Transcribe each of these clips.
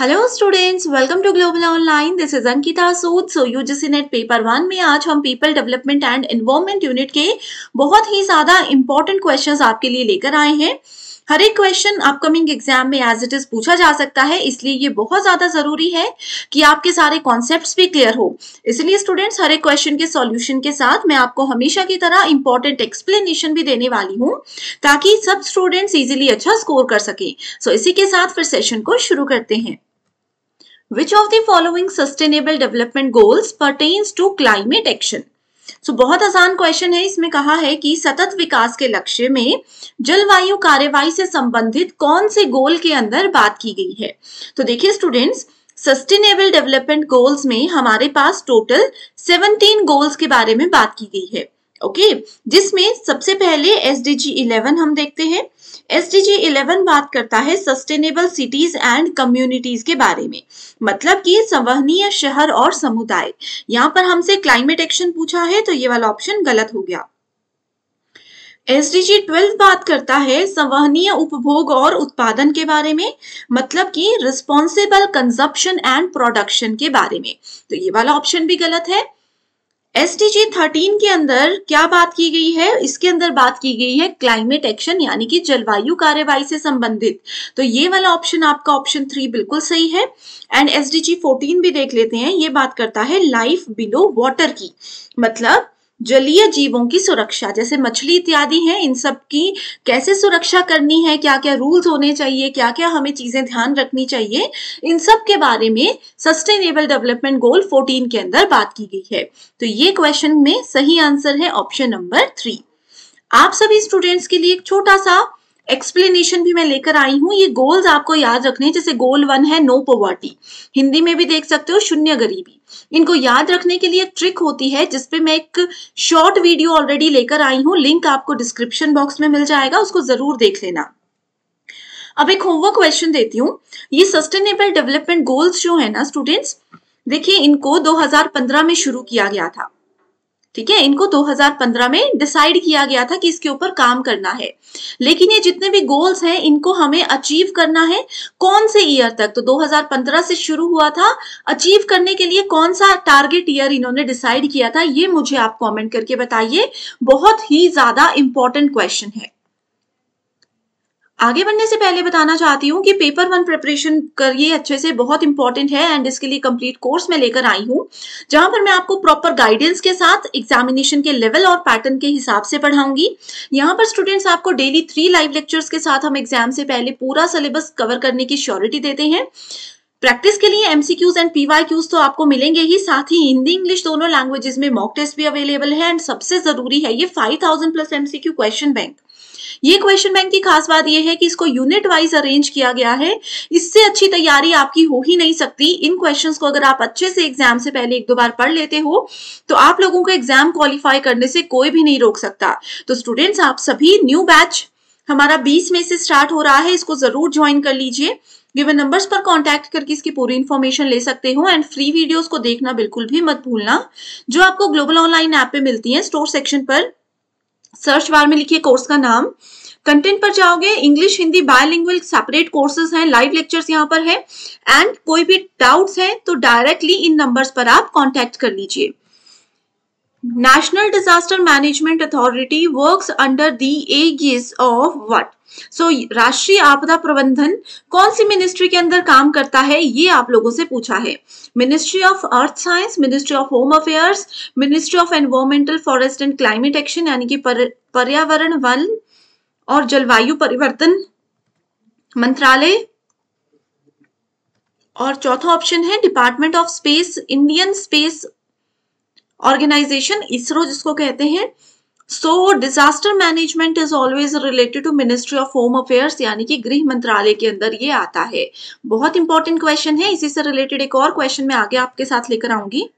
Hello students welcome to global online this is Ankita Sood so UGC NET paper one में आज हम people development and environment unit के बहुत ही ज्यादा इंपॉर्टेंट क्वेश्चंस आपके लिए लेकर आए हैं हर एक क्वेश्चन अपकमिंग एग्जाम में एज इट इज पूछा जा सकता है इसलिए ये बहुत ज्यादा जरूरी है कि आपके सारे कॉन्सेप्ट भी क्लियर हो इसलिए स्टूडेंट्स हर एक क्वेश्चन के सॉल्यूशन के साथ मैं आपको हमेशा की तरह इंपॉर्टेंट एक्सप्लेनेशन भी देने वाली हूँ ताकि सब स्टूडेंट्स इजिली अच्छा स्कोर कर सके सो so, इसी के साथ फिर सेशन को शुरू करते हैं which of the following sustainable development goals pertains to climate action so so, बहुत आसान क्वेश्चन है इसमें कहा है कि सतत विकास के लक्ष्य में जलवायु कार्यवाही से संबंधित कौन से गोल के अंदर बात की गई है तो देखिए स्टूडेंट्स सस्टेनेबल डेवलपमेंट गोल्स में हमारे पास टोटल 17 गोल्स के बारे में बात की गई है ओके जिसमें सबसे पहले एस डी जी इलेवन हम देखते हैं एस डी जी इलेवन बात करता है सस्टेनेबल सिटीज एंड कम्युनिटीज के बारे में मतलब कि संवहनीय शहर और समुदाय यहाँ पर हमसे क्लाइमेट एक्शन पूछा है तो ये वाला ऑप्शन गलत हो गया एस डी जी ट्वेल्व बात करता है संवहनीय उपभोग और उत्पादन के बारे में मतलब कि रिस्पॉन्सिबल कंजप्शन एंड प्रोडक्शन के बारे में तो ये वाला ऑप्शन भी गलत है एस डी थर्टीन के अंदर क्या बात की गई है इसके अंदर बात की गई है क्लाइमेट एक्शन यानी कि जलवायु कार्यवाही से संबंधित तो ये वाला ऑप्शन आपका ऑप्शन थ्री बिल्कुल सही है and S D G fourteen भी देख लेते हैं ये बात करता है लाइफ बिलो वाटर की मतलब जलीय जीवों की सुरक्षा जैसे मछली इत्यादि हैं इन सब की कैसे सुरक्षा करनी है क्या क्या रूल्स होने चाहिए क्या क्या हमें चीजें ध्यान रखनी चाहिए इन सब के बारे में सस्टेनेबल डेवलपमेंट गोल 14 के अंदर बात की गई है तो ये क्वेश्चन में सही आंसर है ऑप्शन नंबर थ्री आप सभी स्टूडेंट्स के लिए एक छोटा सा एक्सप्लेनेशन भी मैं लेकर आई हूँ ये गोल्स आपको याद रखने हैं जैसे गोल वन है नो पोवर्टी हिंदी में भी देख सकते हो शून्य गरीबी इनको याद रखने के लिए एक ट्रिक होती है जिसपे मैं एक शॉर्ट वीडियो ऑलरेडी लेकर आई हूँ लिंक आपको डिस्क्रिप्शन बॉक्स में मिल जाएगा उसको जरूर देख लेना अब एक होमवर्क क्वेश्चन देती हूँ ये सस्टेनेबल डेवलपमेंट गोल्स जो है ना स्टूडेंट्स देखिए इनको 2015 में शुरू किया गया था ठीक है इनको 2015 में डिसाइड किया गया था कि इसके ऊपर काम करना है लेकिन ये जितने भी गोल्स हैं इनको हमें अचीव करना है कौन से ईयर तक तो 2015 से शुरू हुआ था अचीव करने के लिए कौन सा टारगेट ईयर इन्होंने डिसाइड किया था ये मुझे आप कमेंट करके बताइए बहुत ही ज्यादा इंपॉर्टेंट क्वेश्चन है आगे बढ़ने से पहले बताना चाहती हूँ कि पेपर वन प्रिपरेशन करिए अच्छे से बहुत इंपॉर्टेंट है एंड इसके लिए कंप्लीट कोर्स में लेकर आई हूँ जहां पर मैं आपको प्रॉपर गाइडेंस के साथ एग्जामिनेशन के लेवल और पैटर्न के हिसाब से पढ़ाऊंगी यहाँ पर स्टूडेंट्स आपको डेली थ्री लाइव लेक्चर्स के साथ हम एग्जाम से पहले पूरा सिलेबस कवर करने की श्योरिटी देते हैं प्रैक्टिस के लिए एमसीक्यूज एंड पीवाईक्यूज तो आपको मिलेंगे ही साथ ही हिंदी इंग्लिश दोनों लैंग्वेजेस में मॉक टेस्ट भी अवेलेबल है एंड सबसे जरूरी है ये 5000 प्लस एमसीक्यू क्वेश्चन बैंक ये क्वेश्चन बैंक की खास बात यह है कि इसको यूनिट वाइज अरेंज किया गया है इससे अच्छी तैयारी आपकी हो ही नहीं सकती इन क्वेश्चंस को अगर आप अच्छे से एग्जाम से पहले एक दो बार पढ़ लेते हो तो आप लोगों को एग्जाम क्वालिफाई करने से कोई भी नहीं रोक सकता तो स्टूडेंट्स आप सभी न्यू बैच हमारा बीस में से स्टार्ट हो रहा है इसको जरूर ज्वाइन कर लीजिए गिवन नंबर्स पर कांटेक्ट करके इसकी पूरी इन्फॉर्मेशन ले सकते हो एंड फ्री वीडियोस को देखना बिल्कुल भी मत भूलना जो आपको ग्लोबल ऑनलाइन ऐप पे मिलती है स्टोर सेक्शन पर सर्च बार में लिखिए कोर्स का नाम कंटेंट पर जाओगे English Hindi bilingual separate courses हैं लाइव लेक्चर्स यहाँ पर है एंड कोई भी डाउट्स हैं तो डायरेक्टली इन नंबर्स पर आप कांटेक्ट कर लीजिए National Disaster Management Authority works under the aegis of what? So so, राष्ट्रीय आपदा प्रबंधन कौन सी मिनिस्ट्री के अंदर काम करता है ये आप लोगों से पूछा है ministry of earth science ministry of home affairs ministry of environmental forest and climate action यानी कि पर्यावरण वन और जलवायु परिवर्तन मंत्रालय और चौथा ऑप्शन है department of space Indian space organisation ISRO जिसको कहते हैं so disaster management is always related to ministry of home affairs यानी कि गृह मंत्रालय के अंदर ये आता है बहुत इंपॉर्टेंट क्वेश्चन है इसी से रिलेटेड एक और क्वेश्चन मैं आगे आपके साथ लेकर आऊंगी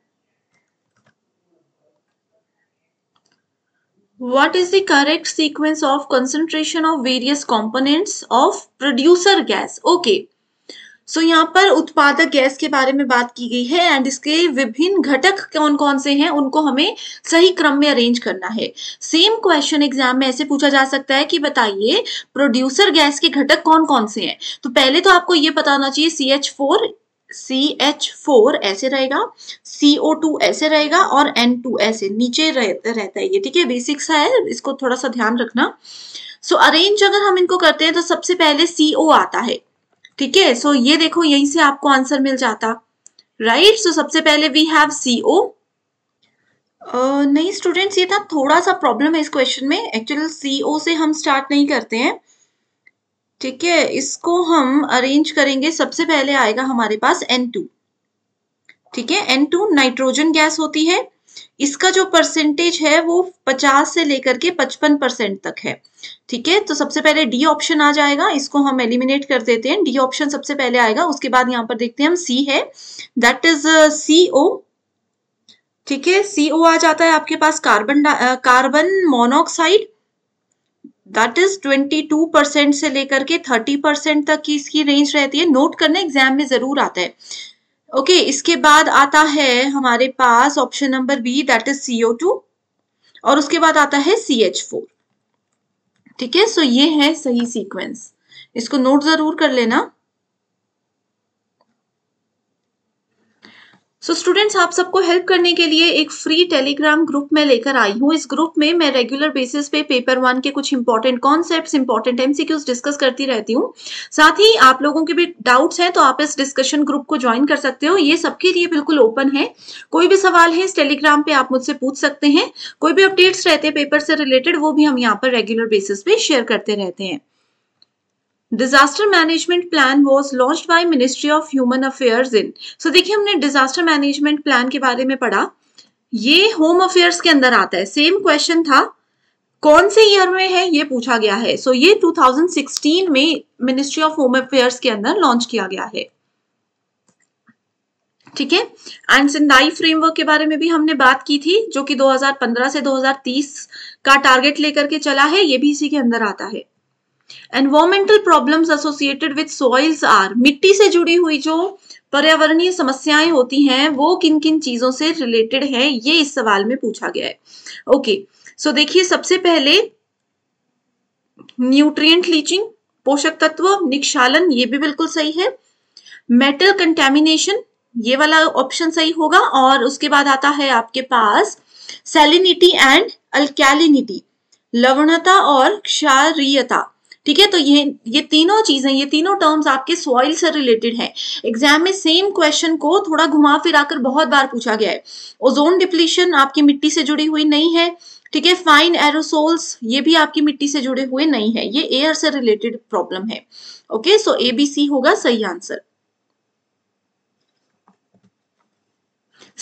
what is the correct sequence of concentration of various components of producer gas okay so so, यहाँ पर उत्पादक गैस के बारे में बात की गई है एंड इसके विभिन्न घटक कौन कौन से हैं उनको हमें सही क्रम में अरेंज करना है सेम क्वेश्चन एग्जाम में ऐसे पूछा जा सकता है कि बताइए प्रोड्यूसर गैस के घटक कौन कौन से हैं तो पहले तो आपको ये पता होना चाहिए C H four C H four ऐसे रहेगा सी ओ टू ऐसे रहेगा और एन टू ऐसे नीचे रह, रहता है ये ठीक है बेसिक्स है इसको थोड़ा सा ध्यान रखना सो so, अरेंज अगर हम इनको करते हैं तो सबसे पहले सी ओ आता है ठीक है सो ये देखो यहीं से आपको आंसर मिल जाता राइट right? सो so, सबसे पहले वी हैव सी ओ नहीं स्टूडेंट्स ये था थोड़ा सा प्रॉब्लम है इस क्वेश्चन में एक्चुअल सी ओ से हम स्टार्ट नहीं करते हैं ठीक है इसको हम अरेंज करेंगे सबसे पहले आएगा हमारे पास एन टू ठीक है एन टू नाइट्रोजन गैस होती है इसका जो परसेंटेज है वो 50 से लेकर के 55 परसेंट तक है ठीक है तो सबसे पहले डी ऑप्शन आ जाएगा इसको हम एलिमिनेट कर देते हैं डी ऑप्शन सबसे पहले आएगा उसके बाद यहाँ पर देखते हैं हम सी है दैट इज सी ओ ठीक है ओ आ जाता है आपके पास carbon carbon monoxide that is 22 percent से लेकर के 30 परसेंट तक की इसकी रेंज रहती है नोट करना एग्जाम में जरूर आता है ओके okay, इसके बाद आता है हमारे पास option number B that is CO two और उसके बाद आता है सी एच फोर ठीक है सो ये है सही सीक्वेंस इसको नोट जरूर कर लेना सो so, स्टूडेंट्स आप सबको हेल्प करने के लिए एक फ्री टेलीग्राम ग्रुप में लेकर आई हूँ इस ग्रुप में मैं रेगुलर बेसिस पे पेपर वन के कुछ important concepts important MCQs discuss करती रहती हूँ साथ ही आप लोगों के भी डाउट्स हैं तो आप इस डिस्कशन ग्रुप को ज्वाइन कर सकते हो ये सबके लिए बिल्कुल ओपन है कोई भी सवाल है इस टेलीग्राम पे आप मुझसे पूछ सकते हैं कोई भी अपडेट्स रहते हैं पेपर से रिलेटेड वो भी हम यहाँ पर रेगुलर बेसिस पे शेयर करते रहते हैं disaster management plan was launched by ministry of human affairs in so देखिए हमने डिजास्टर मैनेजमेंट प्लान के बारे में पढ़ा ये होम अफेयर्स के अंदर आता है सेम क्वेश्चन था कौन से ईयर में है ये पूछा गया है सो so, ये 2016 में मिनिस्ट्री ऑफ होम अफेयर्स के अंदर लॉन्च किया गया है ठीक है एंड सिंधाई फ्रेमवर्क के बारे में भी हमने बात की थी जो कि 2015 से 2030 का टारगेट लेकर के चला है ये भी इसी के अंदर आता है environmental problems associated with soils are मिट्टी से जुड़ी हुई जो पर्यावरणीय समस्याएं होती हैं वो किन किन चीजों से रिलेटेड है ये इस सवाल में पूछा गया है ओके सो देखिए सबसे पहले न्यूट्रिएंट लीचिंग पोषक तत्व निक्षालन ये भी बिल्कुल सही है मेटल कंटेमिनेशन ये वाला ऑप्शन सही होगा और उसके बाद आता है आपके पास सेलिनिटी एंड अल्कैलिनिटी लवणता और क्षारियता ठीक है तो ये ये तीनों चीजें ये तीनों टर्म्स आपके सॉइल से रिलेटेड है एग्जाम में सेम क्वेश्चन को थोड़ा घुमा फिराकर बहुत बार पूछा गया है ओजोन डिप्लीशन आपकी मिट्टी से जुड़ी हुई नहीं है ठीक है फाइन एरोसोल्स ये भी आपकी मिट्टी से जुड़े हुए नहीं है ये एयर से रिलेटेड प्रॉब्लम है okay so A B C होगा सही आंसर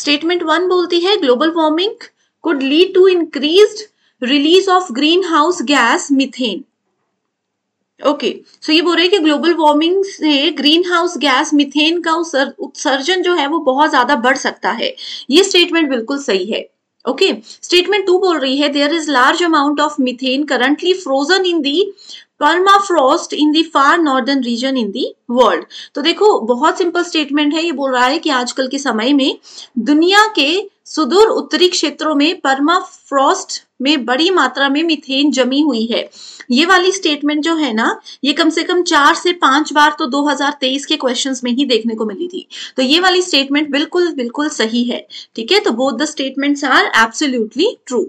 स्टेटमेंट वन बोलती है global warming lead to increase release of green house gas methane okay so ये बोल रहे हैं कि ग्लोबल वार्मिंग से ग्रीन हाउस गैस मिथेन का उत्सर्जन जो है वो बहुत ज्यादा बढ़ सकता है ये स्टेटमेंट बिल्कुल सही है ओके स्टेटमेंट टू बोल रही है there is large amount of methane currently frozen in the permafrost in the far northern region in the world तो देखो बहुत सिंपल स्टेटमेंट है ये बोल रहा है कि आजकल के समय में दुनिया के सुदूर उत्तरी क्षेत्रों में परमाफ्रॉस्ट में बड़ी मात्रा में मिथेन जमी हुई है ये वाली स्टेटमेंट जो है ना ये कम से कम चार से पांच बार तो 2023 के क्वेश्चंस में ही देखने को मिली थी तो ये वाली स्टेटमेंट बिल्कुल बिल्कुल सही है ठीक है तो both the statements are absolutely true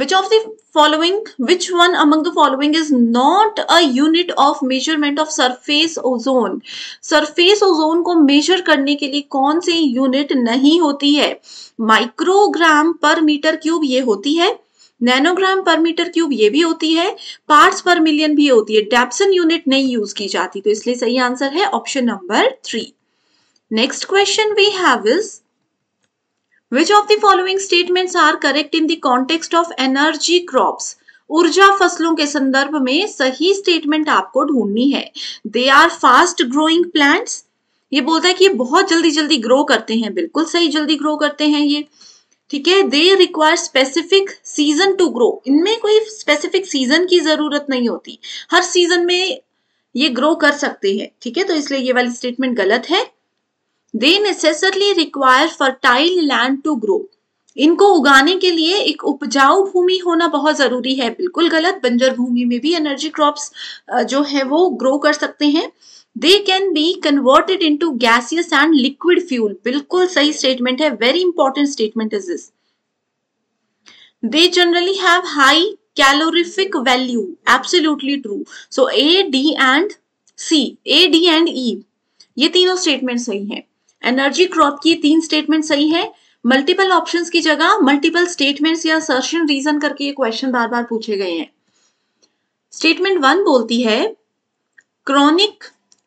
Which of the following which one among the following is not a unit of measurement of surface ozone surface ozone को measure करने के लिए कौन सी unit नहीं होती है माइक्रोग्राम पर मीटर क्यूब ये होती है नैनोग्राम पर मीटर क्यूब ये भी होती है पार्ट्स पर मिलियन भी होती है डेप्सन यूनिट नहीं यूज की जाती तो इसलिए सही आंसर है option number three next question we have is Which of the following statements are correct in the context of energy crops? ऊर्जा फसलों के संदर्भ में सही स्टेटमेंट आपको ढूंढनी है they are fast growing plants ये बोलता है कि ये बहुत जल्दी जल्दी ग्रो करते हैं बिल्कुल सही जल्दी ग्रो करते हैं ये ठीक है they require specific season to grow इनमें कोई स्पेसिफिक सीजन की जरूरत नहीं होती हर सीजन में ये ग्रो कर सकते हैं ठीक है तो इसलिए ये वाली स्टेटमेंट गलत है they necessarily require fertile land to grow इनको उगाने के लिए एक उपजाऊ भूमि होना बहुत जरूरी है बिल्कुल गलत बंजर भूमि में भी एनर्जी क्रॉप्स जो है वो ग्रो कर सकते हैं they can be converted into gaseous and liquid fuel बिल्कुल सही स्टेटमेंट है very important statement is this they generally have high calorific value absolutely true so A D and C A D and E ये तीनों statement सही हैं energy crop की तीन statement सही है मल्टीपल ऑप्शंस की जगह मल्टीपल स्टेटमेंट्स या सर्शन रीजन करके ये क्वेश्चन बार बार पूछे गए हैं स्टेटमेंट वन बोलती है chronic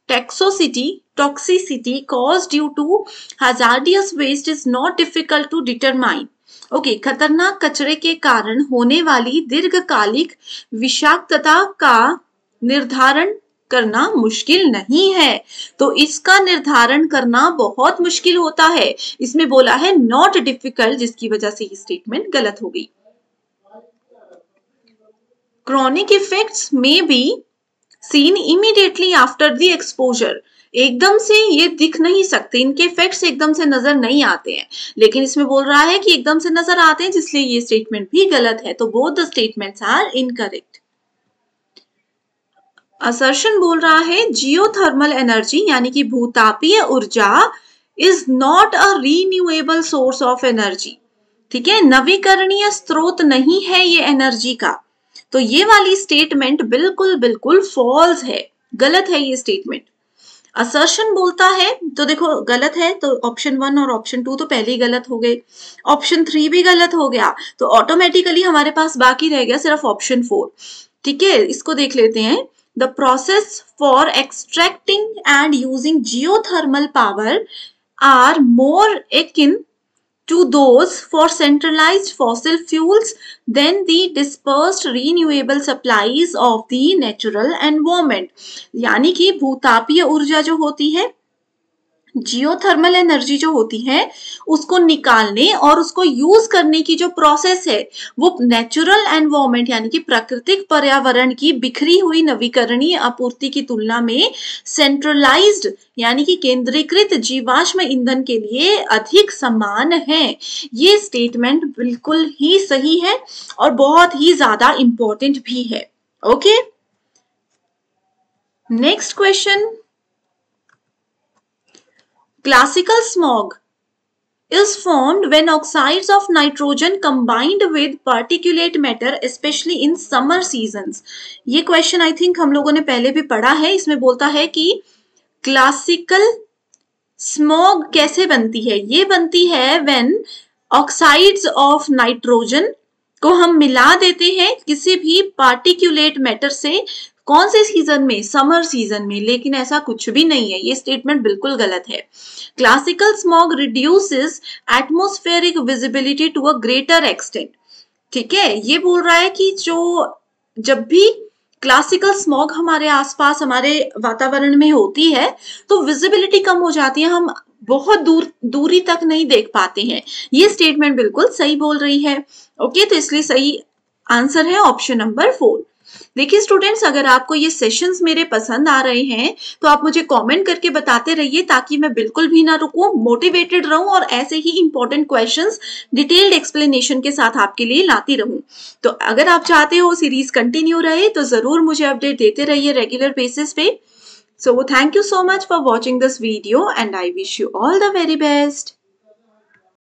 toxicity toxicity cause due to hazardous waste is not difficult to determine okay खतरनाक कचरे के कारण होने वाली दीर्घकालिक विषाक्तता का निर्धारण करना मुश्किल नहीं है तो इसका निर्धारण करना बहुत मुश्किल होता है इसमें बोला है नॉट डिफिकल्ट जिसकी वजह से ये स्टेटमेंट गलत हो गई क्रॉनिक इफेक्ट्स में भी seen immediately after the exposure एकदम से ये दिख नहीं सकते इनके इफेक्ट्स एकदम से नजर नहीं आते हैं लेकिन इसमें बोल रहा है कि एकदम से नजर आते हैं जिसलिए ये स्टेटमेंट भी गलत है तो both the statements are incorrect assertion बोल रहा है जियोथर्मल एनर्जी यानी कि भूतापीय ऊर्जा is not a renewable source of energy ठीक है नवीकरणीय स्रोत नहीं है ये एनर्जी का तो ये वाली स्टेटमेंट बिल्कुल बिल्कुल फॉल्स है गलत है ये स्टेटमेंट असर्शन बोलता है तो देखो गलत है तो ऑप्शन वन और ऑप्शन टू तो पहले ही गलत हो गए ऑप्शन थ्री भी गलत हो गया तो ऑटोमेटिकली हमारे पास बाकी रह गया सिर्फ ऑप्शन फोर ठीक है इसको देख लेते हैं The process for extracting and using geothermal power are more akin to those for centralized fossil fuels than the dispersed renewable supplies of the natural environment yani ki bhutapiya urja jo hoti hai geothermal energy जो होती है उसको निकालने और उसको use करने की जो प्रोसेस है वो नेचुरल एनवायरमेंट यानी कि प्राकृतिक पर्यावरण की बिखरी हुई नवीकरणीय आपूर्ति की तुलना में सेंट्रलाइज्ड यानी कि केंद्रीकृत जीवाश्म ईंधन के लिए अधिक समान है ये स्टेटमेंट बिल्कुल ही सही है और बहुत ही ज्यादा इंपॉर्टेंट भी है okay next question Classical smog is formed when oxides of nitrogen combined with particulate matter especially in summer seasons. ये question I think हम लोगों ने पहले भी पढ़ा है इसमें बोलता है कि classical smog कैसे बनती है ये बनती है when oxides of nitrogen को हम मिला देते हैं किसी भी पार्टिकुलेट मैटर से कौन से सीजन में समर सीजन में लेकिन ऐसा कुछ भी नहीं है ये स्टेटमेंट बिल्कुल गलत है classical smog reduces atmospheric visibility to a greater extent ठीक है ये बोल रहा है कि जो जब भी क्लासिकल स्मॉग हमारे आसपास हमारे वातावरण में होती है तो विजिबिलिटी कम हो जाती है हम बहुत दूर दूरी तक नहीं देख पाते हैं ये स्टेटमेंट बिल्कुल सही बोल रही है ओके तो इसलिए सही आंसर है ऑप्शन नंबर फोर देखिए स्टूडेंट्स अगर आपको ये सेशंस मेरे पसंद आ रहे हैं तो आप मुझे कमेंट करके बताते रहिए ताकि मैं बिल्कुल भी ना रुकूं मोटिवेटेड रहूं और ऐसे ही इंपॉर्टेंट क्वेश्चंस डिटेल्ड एक्सप्लेनेशन के साथ आपके लिए लाती रहूं तो अगर आप चाहते हो सीरीज कंटिन्यू रहे तो जरूर मुझे अपडेट देते रहिए रेगुलर बेसिस पे so thank you so much for watching this video and I wish you all the very best